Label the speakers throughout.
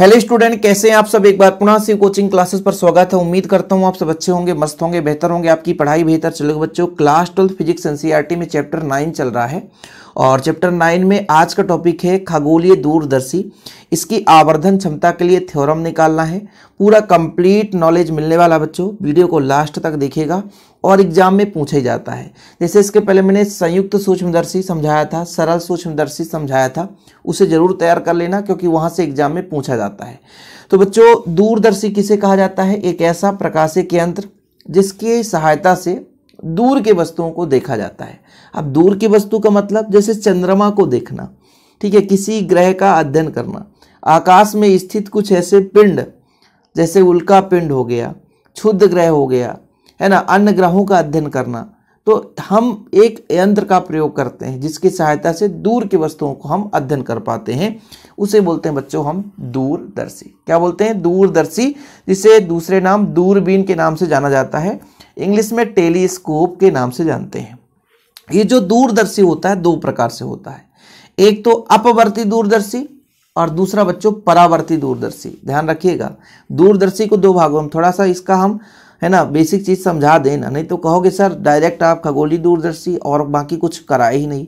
Speaker 1: Hello student कैसे हैं आप सब एक बार पुनः से कोचिंग क्लासेस पर स्वागत है उम्मीद करता हूं आप सब अच्छे होंगे मस्त होंगे बेहतर होंगे आपकी पढ़ाई बेहतर चलेगी बच्चों क्लास ट्वेल्थ फिजिक्स एनसीईआरटी में चैप्टर नाइन चल रहा है और चैप्टर नाइन में आज का टॉपिक है खगोलीय दूरदर्शी इसकी आवर्धन क्षमता के लिए थ्योरम निकालना है पूरा कंप्लीट नॉलेज मिलने वाला बच्चों वीडियो को लास्ट तक देखेगा और एग्जाम में पूछा ही जाता है जैसे इसके पहले मैंने संयुक्त सूक्ष्मदर्शी समझाया था सरल सूक्ष्मदर्शी समझाया था उसे जरूर तैयार कर लेना क्योंकि वहाँ से एग्जाम में पूछा जाता है तो बच्चों दूरदर्शी किसे कहा जाता है एक ऐसा प्रकाशिक यंत्र जिसकी सहायता से दूर के वस्तुओं को देखा जाता है अब दूर की वस्तु का मतलब जैसे चंद्रमा को देखना ठीक है किसी ग्रह का अध्ययन करना आकाश में स्थित कुछ ऐसे पिंड जैसे उल्का पिंड हो गया क्षुद्र ग्रह हो गया है ना अन्य ग्रहों का अध्ययन करना तो हम एक यंत्र का प्रयोग करते हैं जिसकी सहायता से दूर की वस्तुओं को हम अध्ययन कर पाते हैं उसे बोलते हैं बच्चों हम दूरदर्शी क्या बोलते हैं दूरदर्शी जिसे दूसरे नाम दूरबीन के नाम से जाना जाता है इंग्लिश में टेलीस्कोप के नाम से जानते हैं ये जो दूरदर्शी होता है दो प्रकार से होता है एक तो अपवर्ती दूरदर्शी और दूसरा बच्चों परावर्ती दूरदर्शी ध्यान रखिएगा दूरदर्शी को दो भागों में थोड़ा सा इसका हम है ना बेसिक चीज़ समझा देना नहीं तो कहोगे सर डायरेक्ट आप खगोली दूरदर्शी और बाकी कुछ कराए ही नहीं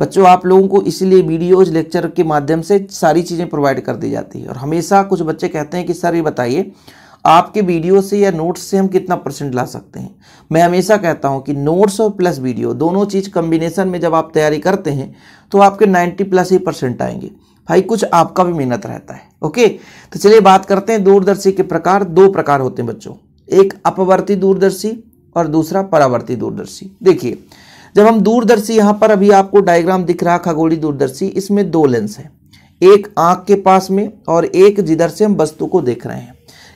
Speaker 1: बच्चों आप लोगों को इसीलिए वीडियोज लेक्चर के माध्यम से सारी चीज़ें प्रोवाइड कर दी जाती है और हमेशा कुछ बच्चे कहते हैं कि सर ये बताइए आपके वीडियो से या नोट्स से हम कितना परसेंट ला सकते हैं मैं हमेशा कहता हूं कि नोट्स और प्लस वीडियो दोनों चीज़ कम्बिनेशन में जब आप तैयारी करते हैं तो आपके 90 प्लस ही परसेंट आएंगे भाई कुछ आपका भी मेहनत रहता है ओके तो चलिए बात करते हैं दूरदर्शी के प्रकार दो प्रकार होते हैं बच्चों एक अपवर्ती दूरदर्शी और दूसरा परावर्ती दूरदर्शी देखिए जब हम दूरदर्शी यहाँ पर अभी आपको डायग्राम दिख रहा खगोली दूरदर्शी इसमें दो लेंस है एक आँख के पास में और एक जिधर से हम वस्तु को देख रहे हैं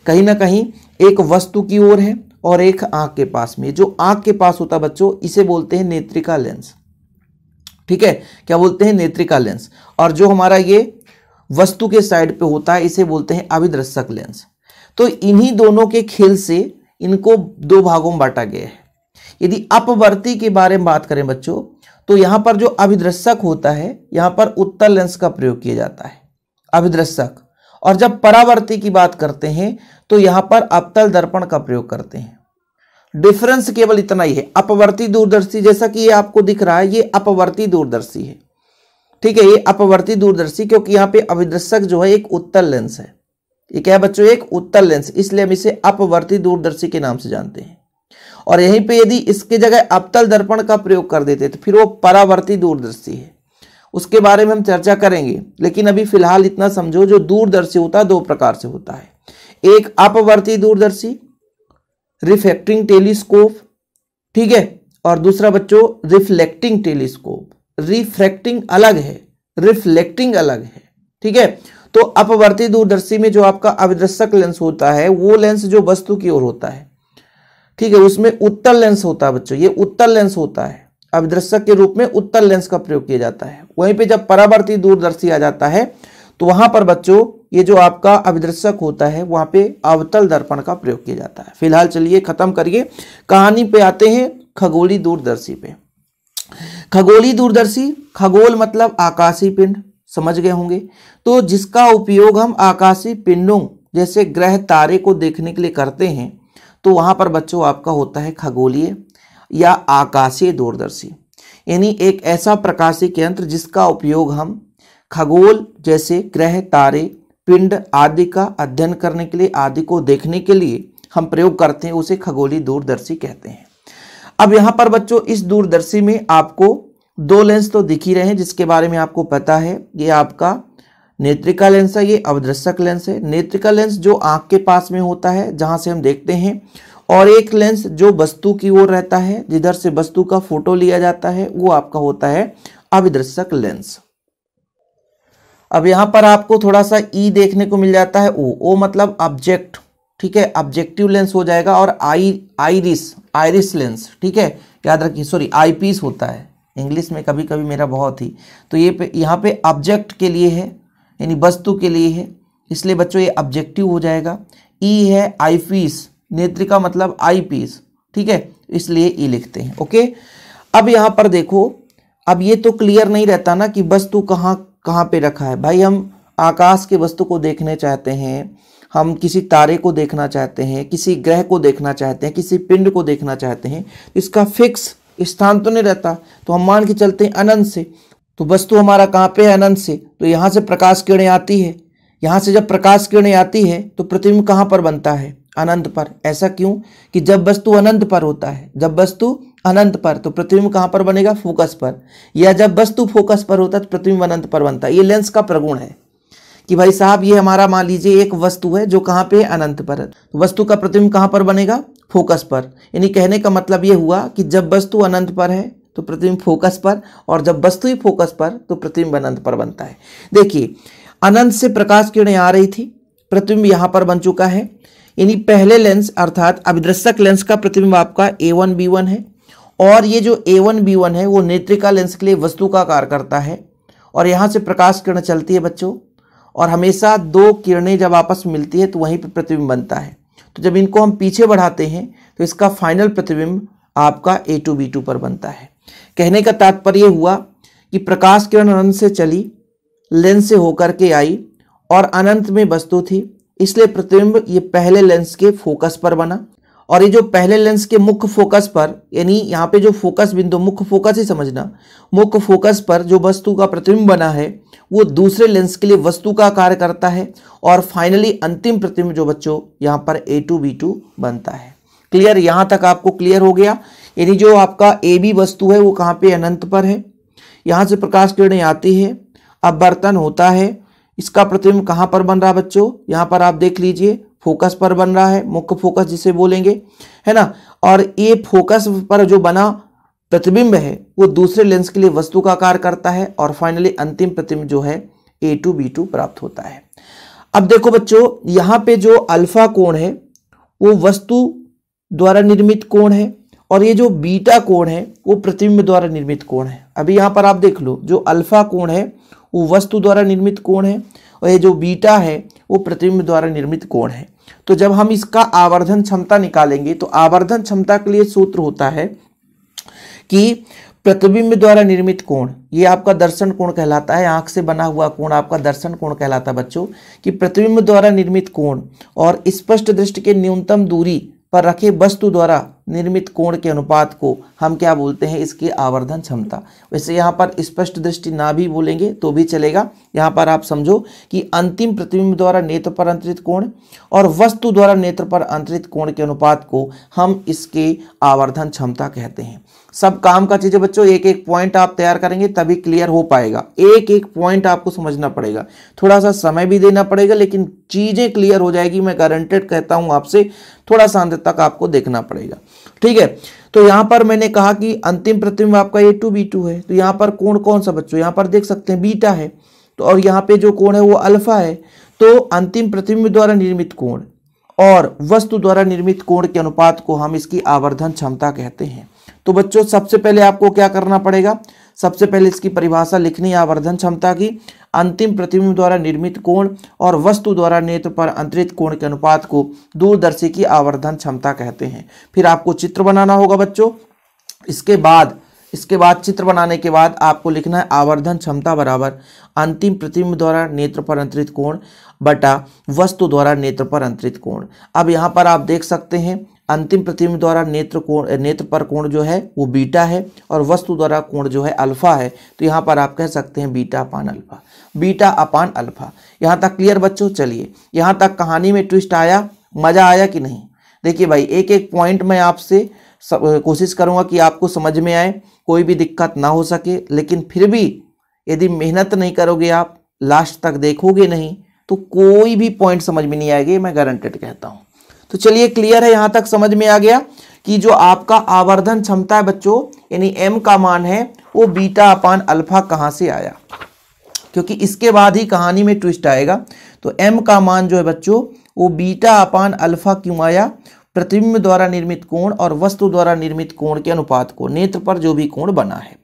Speaker 1: कहीं ना कहीं एक वस्तु की ओर है और एक आंख के पास में जो आंख के पास होता है बच्चों इसे बोलते हैं नेत्रिका लेंस ठीक है क्या बोलते हैं नेत्रिका लेंस और जो हमारा ये वस्तु के साइड पे होता है इसे बोलते हैं अभिदृशक लेंस तो इन्हीं दोनों के खेल से इनको दो भागों में बांटा गया है यदि अपवर्ती के बारे में बात करें बच्चों तो यहां पर जो अभिदृशक होता है यहां पर उत्तर लेंस का प्रयोग किया जाता है अभिदृशक और जब परावर्ती की बात करते हैं तो यहां पर अपतल दर्पण का प्रयोग करते हैं डिफरेंस केवल इतना ही है अपवर्ती दूरदर्शी जैसा कि ये आपको दिख रहा है ये अपवर्ती दूरदर्शी है ठीक है ये अपवर्ती दूरदर्शी क्योंकि यहाँ पे अभिदृशक जो है एक उत्तल लेंस है ये क्या है बच्चों एक उत्तल लेंस इसलिए हम इसे अपवर्ती दूरदर्शी के नाम से जानते हैं और यहीं पे यदि इसके जगह अपतल दर्पण का प्रयोग कर देते तो फिर वो परावर्ती दूरदर्शी है उसके बारे में हम चर्चा करेंगे लेकिन अभी फिलहाल इतना समझो जो दूरदर्शी होता है दो प्रकार से होता है एक अपवर्ती दूरदर्शी रिफ्लेक्टिंग टेलीस्कोप ठीक है और दूसरा बच्चों रिफ्लेक्टिंग टेलीस्कोप रिफ्रैक्टिंग अलग है रिफ्लेक्टिंग अलग है ठीक है तो अपवर्ती दूरदर्शी में जो आपका अविदर्शक लेंस होता है वो लेंस जो वस्तु की ओर होता है ठीक है उसमें उत्तर लेंस होता है बच्चों ये उत्तर लेंस होता है अविदर्शक के रूप में उत्तर लेंस का प्रयोग किया जाता है वहीं पे जब परावर्ती दूरदर्शी आ जाता है तो वहां पर बच्चों ये जो आपका अभिदर्शक होता है वहां पे अवतल दर्पण का प्रयोग किया जाता है फिलहाल चलिए खत्म करिए कहानी पे आते हैं खगोली दूरदर्शी पे खगोली दूरदर्शी खगोल मतलब आकाशीय पिंड समझ गए होंगे तो जिसका उपयोग हम आकाशीय पिंडों जैसे ग्रह तारे को देखने के लिए करते हैं तो वहां पर बच्चों आपका होता है खगोलीय या आकाशीय दूरदर्शी यानी एक ऐसा प्रकाशिक यंत्र जिसका उपयोग हम खगोल जैसे ग्रह तारे पिंड आदि का अध्ययन करने के लिए आदि को देखने के लिए हम प्रयोग करते हैं उसे खगोली दूरदर्शी कहते हैं अब यहाँ पर बच्चों इस दूरदर्शी में आपको दो लेंस तो दिख ही रहे हैं जिसके बारे में आपको पता है ये आपका नेत्रिका लेंस है ये अवदृश्यक लेंस है नेत्रिका लेंस जो आंख के पास में होता है जहाँ से हम देखते हैं और एक लेंस जो वस्तु की ओर रहता है जिधर से वस्तु का फोटो लिया जाता है वो आपका होता है अभिदर्शक लेंस अब यहां पर आपको थोड़ा सा ई देखने को मिल जाता है ओ ओ मतलब ऑब्जेक्ट ठीक है ऑब्जेक्टिव लेंस हो जाएगा और आई आईरिस आईरिस लेंस ठीक है याद रखिए सॉरी आई पीस होता है इंग्लिश में कभी कभी मेरा बहुत ही तो ये पे यहाँ पे ऑब्जेक्ट के लिए है यानी वस्तु के लिए है इसलिए बच्चों ये ऑब्जेक्टिव हो जाएगा ई e है आई पीस नेत्रिका मतलब आई पीस ठीक है इसलिए ई e लिखते हैं ओके अब यहाँ पर देखो अब ये तो क्लियर नहीं रहता ना कि वस्तु कहाँ कहाँ पे रखा है भाई हम आकाश के वस्तु को देखने चाहते हैं हम किसी तारे को देखना चाहते हैं किसी ग्रह को देखना चाहते हैं किसी पिंड को देखना चाहते हैं इसका फिक्स स्थान तो नहीं रहता तो हम मान के चलते हैं अनंत से तो वस्तु हमारा कहाँ पे है अनंत से तो यहाँ से प्रकाश किरणें आती है यहाँ से जब प्रकाश किरणें आती है तो प्रतिबिंब कहाँ पर बनता है अनंत पर ऐसा क्यों कि जब वस्तु अनंत पर होता है जब वस्तु अनंत पर तो प्रतिबिंब कहां पर बनेगा फोकस पर या जब वस्तु फोकस पर होता है तो प्रतिबिंब अनंत पर बनता है ये लेंस का प्रगुण है कि भाई साहब ये हमारा मान लीजिए एक वस्तु है जो कहां पे अनंत पर है तो वस्तु का प्रतिबिंब कहां पर बनेगा फोकस पर यानी कहने का मतलब ये हुआ कि जब वस्तु अनंत पर है तो प्रतिबिंब फोकस पर और जब वस्तु ही फोकस पर तो प्रतिबिंब अनंत पर बनता है देखिए अनंत से प्रकाश किरणें आ रही थी प्रतिबिंब यहां पर बन चुका है यानी पहले लेंस अर्थात अभिदृशक लेंस का प्रतिबिंब आपका ए वन बी वन है और ये जो ए वन बी वन है वो नेत्रिका लेंस के लिए वस्तु का कार्य करता है और यहाँ से प्रकाश किरण चलती है बच्चों और हमेशा दो किरणें जब आपस में मिलती है तो वहीं पर प्रतिबिंब बनता है तो जब इनको हम पीछे बढ़ाते हैं तो इसका फाइनल प्रतिबिंब आपका ए टू बी टू पर बनता है कहने का तात्पर्य हुआ कि प्रकाश किरण अनंत से चली लेंस से होकर के आई और अनंत में वस्तु थी इसलिए प्रतिबिंब ये पहले लेंस के फोकस पर बना और ये जो पहले लेंस के मुख्य फोकस पर यानी यहाँ पे जो फोकस बिंदु मुख्य फोकस ही समझना मुख्य फोकस पर जो वस्तु का प्रतिबिंब बना है वो दूसरे लेंस के लिए वस्तु का कार्य करता है और फाइनली अंतिम प्रतिबिंब जो बच्चों यहाँ पर ए टू बी टू बनता है क्लियर यहाँ तक आपको क्लियर हो गया यानी जो आपका ए बी वस्तु है वो कहाँ पे अनंत पर है यहाँ से प्रकाश किरणें आती है अब बर्तन होता है इसका प्रतिबिंब कहाँ पर बन रहा है बच्चों यहाँ पर आप देख लीजिए फोकस पर बन रहा है मुख्य फोकस जिसे बोलेंगे है ना और ये फोकस पर जो बना प्रतिबिंब है वो दूसरे लेंस के लिए वस्तु का आकार करता है और फाइनली अंतिम प्रतिबिंब जो है ए टू बी टू प्राप्त होता है अब देखो बच्चों यहाँ पे जो अल्फा कोण है वो वस्तु द्वारा निर्मित कोण है और ये जो बीटा कोण है वो प्रतिबिंब द्वारा निर्मित कोण है अभी यहाँ पर आप देख लो जो अल्फा कोण है वो वस्तु द्वारा निर्मित कोण है और ये जो बीटा है वो प्रतिबिंब द्वारा निर्मित कोण है तो जब हम इसका आवर्धन क्षमता निकालेंगे तो आवर्धन क्षमता के लिए सूत्र होता है कि प्रतिबिंब द्वारा निर्मित कोण ये आपका दर्शन कोण कहलाता है आंख से बना हुआ कोण आपका दर्शन कोण कहलाता है बच्चों कि प्रतिबिंब द्वारा निर्मित कोण और स्पष्ट दृष्टि के न्यूनतम दूरी पर रखे वस्तु द्वारा निर्मित कोण के अनुपात को हम क्या बोलते हैं इसकी आवर्धन क्षमता वैसे यहाँ पर स्पष्ट दृष्टि ना भी बोलेंगे तो भी चलेगा यहाँ पर आप समझो कि अंतिम प्रतिबिंब द्वारा नेत्र पर अंतरित कोण और वस्तु द्वारा नेत्र पर अंतरित कोण के अनुपात को हम इसके आवर्धन क्षमता कहते हैं सब काम का चीज़ है बच्चों एक एक पॉइंट आप तैयार करेंगे तभी क्लियर हो पाएगा एक एक पॉइंट आपको समझना पड़ेगा थोड़ा सा समय भी देना पड़ेगा लेकिन चीज़ें क्लियर हो जाएगी मैं गारंटेड कहता हूं आपसे थोड़ा सा अंत तक आपको देखना पड़ेगा ठीक है तो यहाँ पर मैंने कहा कि अंतिम प्रतिबिंब आपका ए टू बी टू है तो यहाँ पर कोण कौन सा बच्चों यहाँ पर देख सकते हैं बीटा है तो और यहाँ पे जो कोण है वो अल्फा है तो अंतिम प्रतिबिंब द्वारा निर्मित कोण और वस्तु द्वारा निर्मित कोण के अनुपात को हम इसकी आवर्धन क्षमता कहते हैं तो बच्चों सबसे पहले आपको क्या करना पड़ेगा सबसे पहले इसकी परिभाषा लिखनी आवर्धन क्षमता की अंतिम प्रतिबिंब द्वारा निर्मित कोण और वस्तु द्वारा नेत्र पर अंतरित कोण के अनुपात को दूरदर्शी की आवर्धन क्षमता कहते हैं फिर आपको चित्र बनाना होगा बच्चों इसके बाद इसके बाद चित्र बनाने के बाद आपको लिखना है आवर्धन क्षमता बराबर अंतिम प्रतिबिंब द्वारा नेत्र पर अंतरित कोण बटा वस्तु द्वारा नेत्र पर अंतरित कोण अब यहाँ पर आप देख सकते हैं अंतिम प्रतिबिंब द्वारा नेत्र कोण नेत्र पर कोण जो है वो बीटा है और वस्तु द्वारा कोण जो है अल्फा है तो यहाँ पर आप कह सकते हैं beta upon alpha beta upon alpha यहाँ तक क्लियर बच्चों चलिए यहाँ तक कहानी में ट्विस्ट आया मज़ा आया कि नहीं देखिए भाई एक एक पॉइंट मैं आपसे कोशिश करूँगा कि आपको समझ में आए कोई भी दिक्कत ना हो सके लेकिन फिर भी यदि मेहनत नहीं करोगे आप लास्ट तक देखोगे नहीं तो कोई भी पॉइंट समझ में नहीं आएगी मैं गारंटेड कहता हूँ तो चलिए क्लियर है यहाँ तक समझ में आ गया कि जो आपका आवर्धन क्षमता है बच्चों यानी एम का मान है वो बीटा अपान अल्फा कहां से आया क्योंकि इसके बाद ही कहानी में ट्विस्ट आएगा तो एम का मान जो है बच्चों वो बीटा अपान अल्फा क्यों आया प्रतिबिंब द्वारा निर्मित कोण और वस्तु द्वारा निर्मित कोण के अनुपात को नेत्र पर जो भी कोण बना है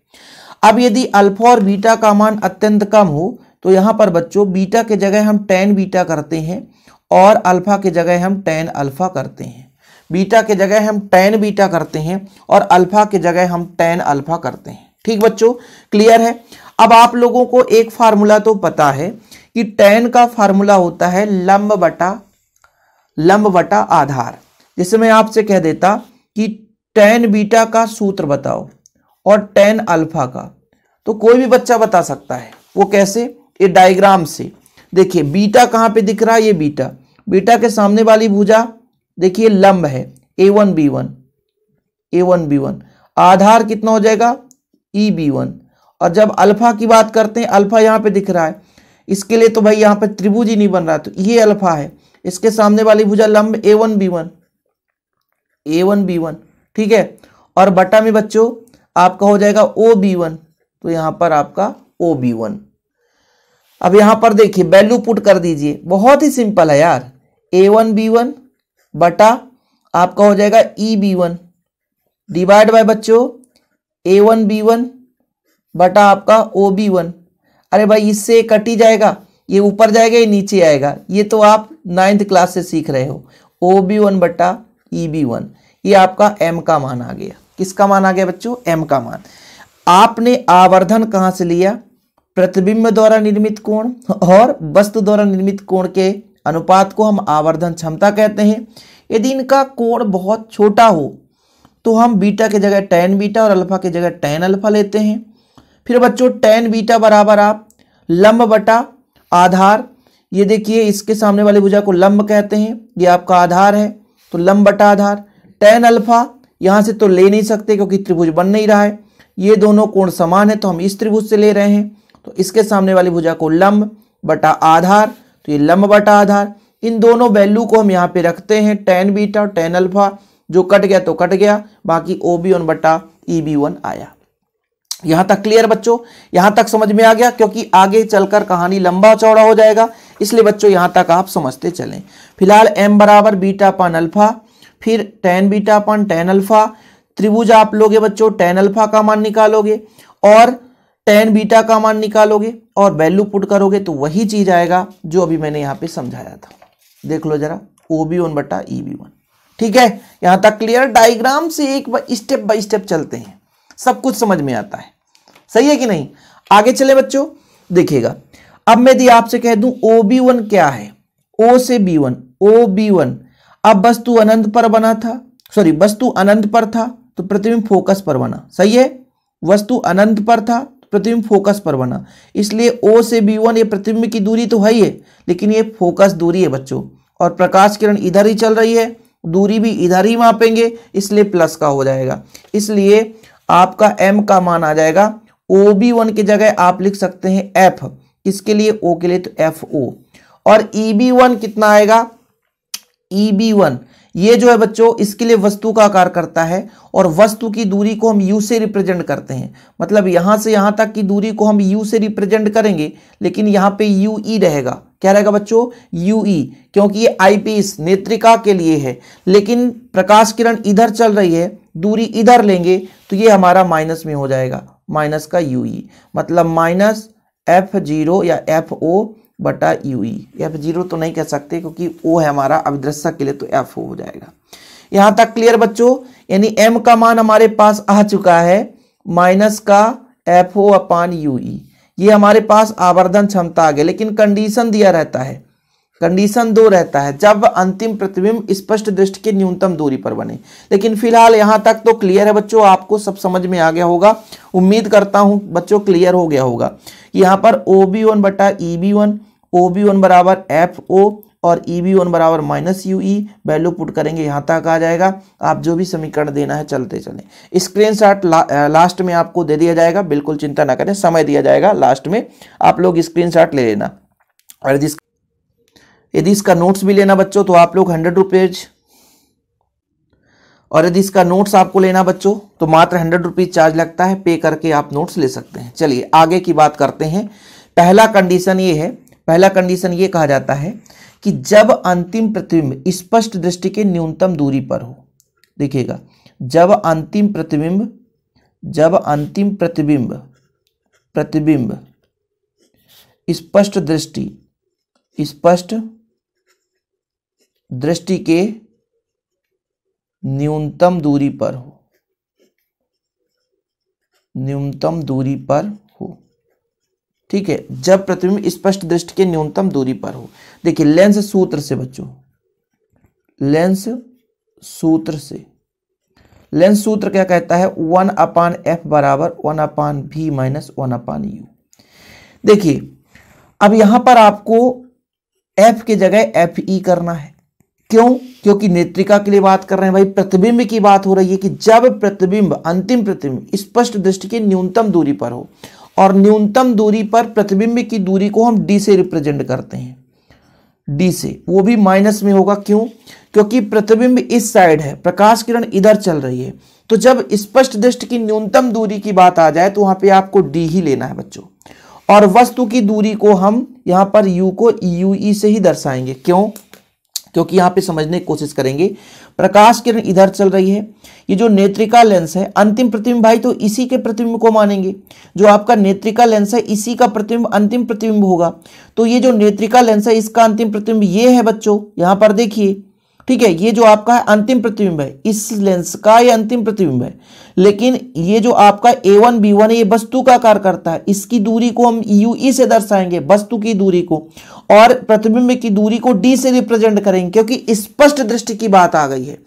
Speaker 1: अब यदि अल्फा और बीटा का मान अत्यंत कम हो तो यहाँ पर बच्चों बीटा के जगह हम टेन बीटा करते हैं और अल्फ़ा की जगह हम टेन अल्फ़ा करते हैं बीटा के जगह हम टेन बीटा करते हैं और अल्फ़ा के जगह हम टेन अल्फ़ा करते हैं ठीक बच्चों क्लियर है अब आप लोगों को एक फार्मूला तो पता है कि टेन का फार्मूला होता है लंब बटा लंब बटा आधार जैसे मैं आपसे कह देता कि टेन बीटा का सूत्र बताओ और टेन अल्फा का तो कोई भी बच्चा बता सकता है वो कैसे ये डायग्राम से देखिए बीटा कहाँ पे दिख रहा है ये बीटा बीटा के सामने वाली भुजा देखिए लंब है A one B one A one B one आधार कितना हो जाएगा ई बी वन और जब अल्फा की बात करते हैं अल्फा यहाँ पे दिख रहा है इसके लिए तो भाई यहाँ पे त्रिभुज ही नहीं बन रहा तो ये अल्फा है इसके सामने वाली भुजा लंब A one B one A one B one ठीक है और बटा में बच्चों आपका हो जाएगा ओ बी वन तो यहाँ पर आपका ओ बी वन अब यहाँ पर देखिए वैल्यू पुट कर दीजिए बहुत ही सिंपल है यार ए वन बी वन बटा आपका हो जाएगा E B one divide by बच्चों ए वन बी वन बटा आपका ओ बी वन अरे भाई इससे कट ही जाएगा ये ऊपर जाएगा ये नीचे आएगा ये तो आप नाइन्थ क्लास से सीख रहे हो ओ बी वन बटा ई बी वन ये आपका एम का मान आ गया किसका मान आ गया बच्चों एम का मान आपने आवर्धन कहाँ से लिया प्रतिबिंब द्वारा निर्मित कोण और वस्तु द्वारा निर्मित कोण के अनुपात को हम आवर्धन क्षमता कहते हैं यदि इनका कोण बहुत छोटा हो तो हम बीटा के जगह टेन बीटा और अल्फा के जगह टेन अल्फा लेते हैं फिर बच्चों टेन बीटा बराबर आप लंब बटा आधार ये देखिए इसके सामने वाली भुजा को लंब कहते हैं ये आपका आधार है तो लंब बटा आधार टेन अल्फा यहाँ से तो ले नहीं सकते क्योंकि त्रिभुज बन नहीं रहा है ये दोनों कोण समान है तो हम इस त्रिभुज से ले रहे हैं तो इसके सामने वाली भुजा को लंब बटा आधार तो ये लंब बटा आधार इन दोनों वैल्यू को हम यहाँ पे रखते हैं टेन बीटा टेन अल्फा जो कट गया तो कट गया बाकी ओ बी वन बटा ई बी वन आया यहाँ तक क्लियर बच्चों यहाँ तक समझ में आ गया क्योंकि आगे चलकर कहानी लंबा चौड़ा हो जाएगा इसलिए बच्चों यहाँ तक आप समझते चलें फिलहाल एम बराबर बीटा पान अल्फा फिर tan beta upon tan alpha त्रिभुज आप लोगे बच्चों टेन अल्फा का मान निकालोगे और टेन बीटा का मान निकालोगे और वैल्यू पुट करोगे तो वही चीज आएगा जो अभी मैंने यहाँ पे समझाया था देख लो जरा ओ बी वन बटा ई बी वन ठीक है यहां तक क्लियर डायग्राम से एक स्टेप बाय स्टेप चलते हैं सब कुछ समझ में आता है सही है कि नहीं आगे चले बच्चों देखिएगा अब मैं यदि आपसे कह दू ओ बी वन क्या है ओ से B one O B one अब वस्तु अनंत पर बना था सॉरी वस्तु अनंत पर था तो प्रतिबिंब फोकस पर बना सही है वस्तु अनंत पर था प्रतिबिंब फोकस पर बना इसलिए ओ से बी वन ये प्रतिबिंब की दूरी तो है ही है लेकिन ये फोकस दूरी है बच्चों और प्रकाश किरण इधर ही चल रही है दूरी भी इधर ही मापेंगे इसलिए प्लस का हो जाएगा इसलिए आपका एम का मान आ जाएगा ओ बी वन की जगह आप लिख सकते हैं एफ इसके लिए ओ के लिए तो एफ ओ और ई बी वन कितना आएगा ई बी वन ये जो है बच्चों इसके लिए वस्तु का आकार करता है और वस्तु की दूरी को हम यू से रिप्रेजेंट करते हैं मतलब यहां से यहां तक की दूरी को हम यू से रिप्रेजेंट करेंगे लेकिन यहाँ पे यू ई e रहेगा क्या रहेगा बच्चों यू ई e, क्योंकि ये आईपीएस नेत्रिका के लिए है लेकिन प्रकाश किरण इधर चल रही है दूरी इधर लेंगे तो ये हमारा माइनस में हो जाएगा माइनस का यू ई e। मतलब माइनस एफ जीरो या एफ ओ बटा यू ई e। या फिर जीरो तो नहीं कह सकते क्योंकि ओ है हमारा अभिद्रसक के लिए तो एफ हो जाएगा यहां तक क्लियर बच्चों यानी एम का मान हमारे पास आ चुका है माइनस का एफ ओ अपान यू ई ये हमारे पास आवर्धन क्षमता आ गया लेकिन कंडीशन दिया रहता है कंडीशन दो रहता है जब अंतिम प्रतिबिंब स्पष्ट दृष्टि के न्यूनतम दूरी पर बने लेकिन फिलहाल यहां तक तो क्लियर है बच्चों आपको सब समझ में आ गया होगा उम्मीद करता हूं बच्चों क्लियर हो गया होगा यहाँ पर ओ बी वन बटा E B one O B one बराबर एफ ओ और ई बी वन बराबर minus u E value put करेंगे यहां तक आ जाएगा आप जो भी समीकरण देना है चलते चले स्क्रीन शॉट ला, लास्ट में आपको दे दिया जाएगा बिल्कुल चिंता ना करें समय दिया जाएगा लास्ट में आप लोग स्क्रीन शॉट ले लेना और जिस यदि इसका नोट्स भी लेना बच्चों तो आप लोग हंड्रेड रुपीज़ और यदि इसका नोट्स आपको लेना बच्चों तो मात्र हंड्रेड रुपीज़ चार्ज लगता है पे करके आप नोट्स ले सकते हैं चलिए आगे की बात करते हैं पहला कंडीशन ये है पहला कंडीशन ये कहा जाता है कि जब अंतिम प्रतिबिंब स्पष्ट दृष्टि के न्यूनतम दूरी पर हो देखिएगा जब अंतिम प्रतिबिंब जब अंतिम प्रतिबिंब प्रतिबिंब स्पष्ट दृष्टि स्पष्ट दृष्टि के न्यूनतम दूरी पर हो न्यूनतम दूरी पर हो ठीक है जब प्रतिबिंब स्पष्ट दृष्टि के न्यूनतम दूरी पर हो देखिए लेंस सूत्र से बच्चों लेंस सूत्र से लेंस सूत्र क्या कहता है वन अपान एफ बराबर वन अपान भी माइनस वन अपान यू देखिए अब यहां पर आपको एफ के जगह एफ ई करना है क्यों क्योंकि नेत्रिका के लिए बात कर रहे हैं भाई प्रतिबिंब की बात हो रही है कि जब प्रतिबिंब अंतिम प्रतिबिंब स्पष्ट दृष्टि की न्यूनतम दूरी पर हो और न्यूनतम दूरी पर प्रतिबिंब की दूरी को हम डी से रिप्रेजेंट करते हैं डी से वो भी माइनस में होगा क्यों क्योंकि प्रतिबिंब इस साइड है प्रकाश किरण इधर चल रही है तो जब स्पष्ट दृष्टि की न्यूनतम दूरी की बात आ जाए तो वहां पे आपको डी ही लेना है बच्चों और वस्तु की दूरी को हम यहां पर यू को यू से ही दर्शाएंगे क्यों क्योंकि यहाँ पे समझने की कोशिश करेंगे प्रकाश किरण इधर चल रही है ये जो नेत्रिका लेंस है अंतिम प्रतिबिंब भाई तो इसी के प्रतिबिंब को मानेंगे जो आपका नेत्रिका लेंस है इसी का प्रतिबिंब अंतिम प्रतिबिंब होगा तो ये जो नेत्रिका लेंस है इसका अंतिम प्रतिबिंब ये है बच्चों यहां पर देखिए ठीक है ये जो आपका है अंतिम प्रतिबिंब है इस लेंस का ये अंतिम प्रतिबिंब है लेकिन ये जो आपका ए वन बी वन ये वस्तु का कार्य करता है इसकी दूरी को हम यू ई e से दर्शाएंगे वस्तु की दूरी को और प्रतिबिंब की दूरी को डी से रिप्रेजेंट करेंगे क्योंकि स्पष्ट दृष्टि की बात आ गई है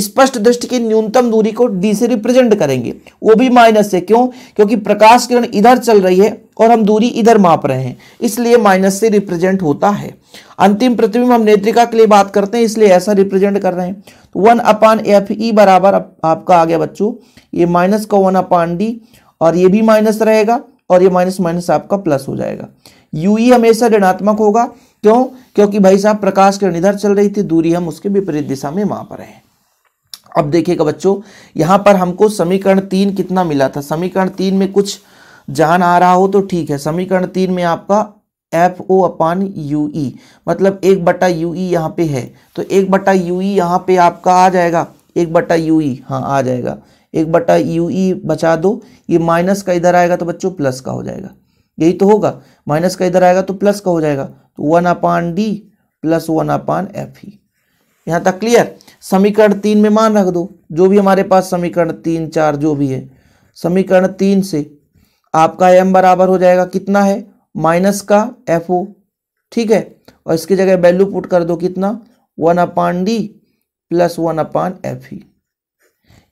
Speaker 1: स्पष्ट दृष्टि की न्यूनतम दूरी को डी से रिप्रेजेंट करेंगे वो भी माइनस से क्यों क्योंकि प्रकाश किरण इधर चल रही है और हम दूरी इधर माप रहे हैं इसलिए माइनस से रिप्रेजेंट होता है अंतिम प्रतिबिंब हम नेत्रिका के लिए बात करते हैं इसलिए ऐसा रिप्रेजेंट कर रहे हैं तो वन अपान एफ ई बराबर आपका आ गया बच्चों ये माइनस का वन अपान डी और ये भी माइनस रहेगा और ये माइनस माइनस आपका प्लस हो जाएगा यू ई e हमेशा ऋणात्मक होगा क्यों क्योंकि भाई साहब प्रकाश किरण इधर चल रही थी दूरी हम उसके विपरीत दिशा में माप रहे हैं अब देखिएगा बच्चों यहाँ पर हमको समीकरण तीन कितना मिला था समीकरण तीन में कुछ जान आ रहा हो तो ठीक है समीकरण तीन में आपका एफ ओ अपान यू ई मतलब एक बटा यू ई e यहाँ पे है तो एक बटा यू ई e यहाँ पे आपका आ जाएगा एक बटा यू ई e, हाँ आ जाएगा एक बटा यू ई बचा दो ये माइनस का इधर आएगा तो बच्चों प्लस का हो जाएगा यही तो होगा माइनस का इधर आएगा तो प्लस का हो जाएगा तो one upon D plus one upon F E यहाँ तक क्लियर समीकरण तीन में मान रख दो जो भी हमारे पास समीकरण तीन चार जो भी है समीकरण तीन से आपका एम बराबर हो जाएगा कितना है माइनस का एफ ओ ठीक है और इसकी जगह वैल्यू पुट कर दो कितना one upon D plus one upon F E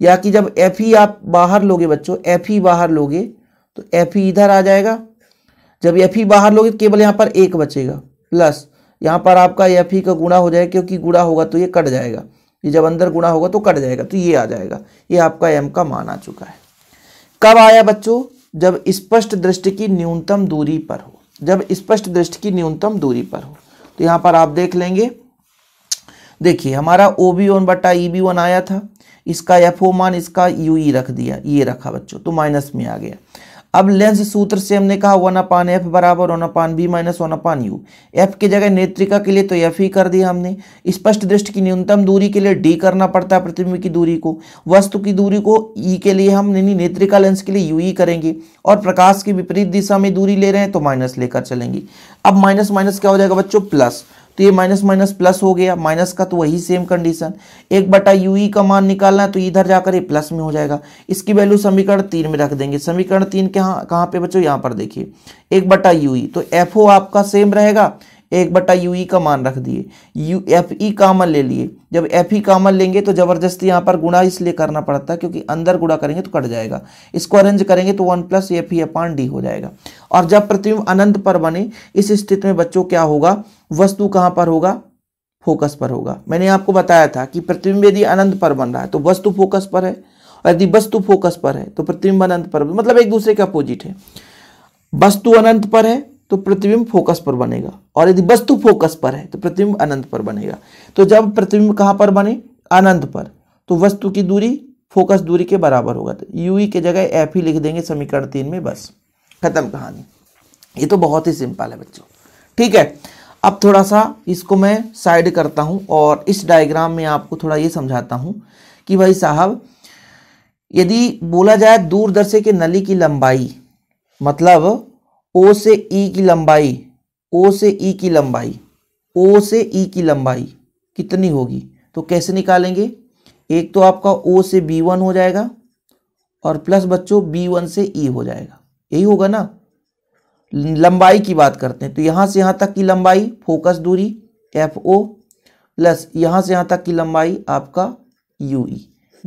Speaker 1: या कि जब एफ ई आप बाहर लोगे बच्चों एफ ई बाहर लोगे तो एफ ई इधर आ जाएगा जब एफ ई बाहर लोगे तो केवल यहाँ पर एक बचेगा प्लस यहाँ पर आपका एफ ई e का गुणा हो जाएगा क्योंकि गुणा होगा तो ये कट जाएगा ये जब अंदर गुणा होगा तो कट जाएगा तो ये आ जाएगा ये आपका एम का मान आ चुका है कब आया बच्चों जब स्पष्ट दृष्टि की न्यूनतम दूरी पर हो जब स्पष्ट दृष्टि की न्यूनतम दूरी पर हो तो यहाँ पर आप देख लेंगे देखिए हमारा ओ बी वन बटा ई बी वन आया था इसका एफ ओ मान इसका यू ई e रख दिया ये रखा बच्चों तो माइनस में आ गया अब लेंस सूत्र से हमने कहा वन अपान एफ बराबर one upon B minus one upon u F के जगह नेत्रिका के लिए तो एफ ही कर दिया हमने स्पष्ट दृष्टि की न्यूनतम दूरी के लिए डी करना पड़ता है प्रतिबिंब की दूरी को वस्तु की दूरी को ई e के लिए हम यानी नेत्रिका लेंस के लिए यू ई e करेंगे और प्रकाश की विपरीत दिशा में दूरी ले रहे हैं तो माइनस लेकर चलेंगे अब माइनस माइनस क्या हो जाएगा बच्चों प्लस तो ये माइनस माइनस प्लस हो गया माइनस का तो वही सेम कंडीशन एक बटा यू ई का मान निकालना है तो इधर जाकर ये प्लस में हो जाएगा इसकी वैल्यू समीकरण तीन में रख देंगे समीकरण तीन के हाँ, कहाँ पे बच्चों यहाँ पर देखिए एक बटा यू ई तो एफ ओ आपका सेम रहेगा एक बट्टा यू ई e का मान रख दिए u F E e common ले लिए जब एफ ई e कामन लेंगे तो ज़बरदस्ती यहाँ पर गुणा इसलिए करना पड़ता है क्योंकि अंदर गुणा करेंगे तो कट जाएगा इसको अरेंज करेंगे तो one plus F E upon D हो जाएगा और जब प्रतिबिंब अनंत पर बने इस स्थिति में बच्चों क्या होगा वस्तु कहाँ पर होगा फोकस पर होगा मैंने आपको बताया था कि प्रतिबिंब यदि अनंत पर बन रहा है तो वस्तु फोकस पर है और यदि वस्तु फोकस पर है तो प्रतिबिंब अनंत पर मतलब एक दूसरे के अपोजिट है वस्तु अनंत पर है तो प्रतिबिंब फोकस पर बनेगा और यदि वस्तु फोकस पर है तो प्रतिबिंब अनंत पर बनेगा तो जब प्रतिबिंब कहाँ पर बने अनंत पर तो वस्तु की दूरी फोकस दूरी के बराबर होगा तो यू के जगह एफ ही लिख देंगे समीकरण तीन में बस खत्म कहानी ये तो बहुत ही सिंपल है बच्चों ठीक है अब थोड़ा सा इसको मैं साइड करता हूँ और इस डायग्राम में आपको थोड़ा ये समझाता हूँ कि भाई साहब यदि बोला जाए दूरदर्शी के नली की लंबाई मतलब ओ से ई e की लंबाई ओ से ई e की लंबाई ओ से ई e की लंबाई कितनी होगी तो कैसे निकालेंगे एक तो आपका ओ से बी वन हो जाएगा और प्लस बच्चों बी वन से ई हो जाएगा यही होगा ना लंबाई की बात करते हैं तो यहाँ से यहाँ तक की लंबाई फोकस दूरी एफ ओ प्लस यहाँ से यहाँ तक की लंबाई आपका यू ई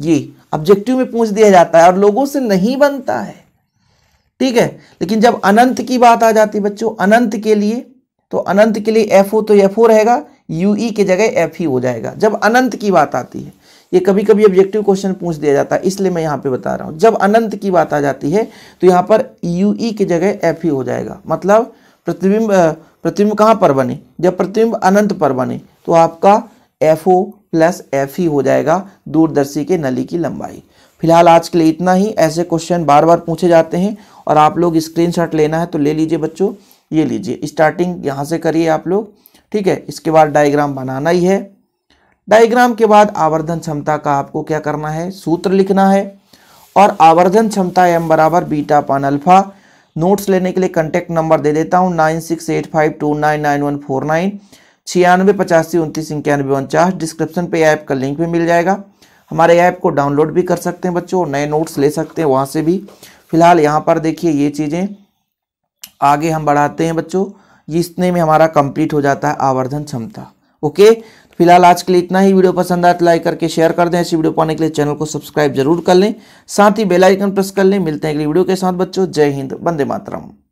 Speaker 1: ये ऑब्जेक्टिव में पूछ दिया जाता है और लोगों से नहीं बनता है ठीक है लेकिन जब अनंत की बात आ जाती है बच्चों अनंत के लिए तो अनंत के लिए एफ ओ तो एफ ओ रहेगा यू ई e के जगह एफ ही e हो जाएगा जब अनंत की बात आती है ये कभी कभी ऑब्जेक्टिव क्वेश्चन पूछ दिया जाता है इसलिए मैं यहाँ पे बता रहा हूँ जब अनंत की बात आ जाती है तो यहाँ पर यू ई e के जगह एफ ही हो जाएगा मतलब प्रतिबिंब प्रतिबिंब कहाँ पर बने जब प्रतिबिंब अनंत पर बने तो आपका एफ ओ प्लस एफ ही हो जाएगा दूरदर्शी के नली की लंबाई फिलहाल आज के लिए इतना ही ऐसे क्वेश्चन बार बार पूछे जाते हैं और आप लोग स्क्रीनशॉट लेना है तो ले लीजिए बच्चों ये लीजिए स्टार्टिंग यहाँ से करिए आप लोग ठीक है इसके बाद डायग्राम बनाना ही है डायग्राम के बाद आवर्धन क्षमता का आपको क्या करना है सूत्र लिखना है और आवर्धन क्षमता एम बराबर बीटा पान अल्फा नोट्स लेने के लिए कॉन्टैक्ट नंबर दे देता हूँ nine six eight five two nine nine one four nine छियानवे पचासी उनतीस इक्यानवे उनचास डिस्क्रिप्शन पे ऐप का लिंक भी मिल जाएगा हमारे ऐप को डाउनलोड भी कर सकते हैं बच्चों नए नोट्स ले सकते हैं वहाँ से भी फिलहाल यहाँ पर देखिए ये चीज़ें आगे हम बढ़ाते हैं बच्चों जिसने में हमारा कंप्लीट हो जाता है आवर्धन क्षमता ओके तो फिलहाल आज के लिए इतना ही वीडियो पसंद आए तो लाइक करके शेयर कर दें ऐसी वीडियो पाने के लिए चैनल को सब्सक्राइब जरूर कर लें साथ ही बेल आइकन प्रेस कर लें मिलते हैं अगली वीडियो के साथ बच्चों जय हिंद वंदे मातरम